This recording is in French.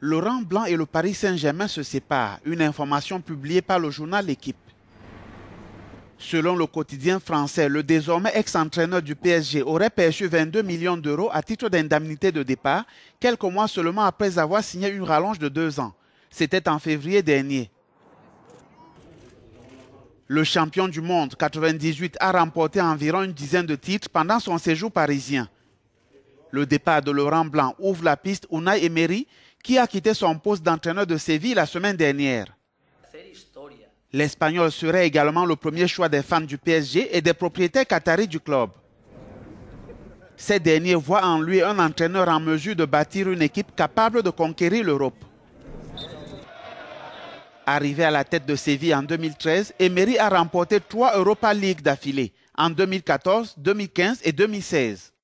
Laurent Blanc et le Paris Saint-Germain se séparent, une information publiée par le journal L'équipe. Selon le quotidien français, le désormais ex-entraîneur du PSG aurait perçu 22 millions d'euros à titre d'indemnité de départ, quelques mois seulement après avoir signé une rallonge de deux ans. C'était en février dernier. Le champion du monde 98 a remporté environ une dizaine de titres pendant son séjour parisien. Le départ de Laurent Blanc ouvre la piste Unai Emery, qui a quitté son poste d'entraîneur de Séville la semaine dernière. L'Espagnol serait également le premier choix des fans du PSG et des propriétaires qataris du club. Ces derniers voient en lui un entraîneur en mesure de bâtir une équipe capable de conquérir l'Europe. Arrivé à la tête de Séville en 2013, Emery a remporté trois Europa League d'affilée en 2014, 2015 et 2016.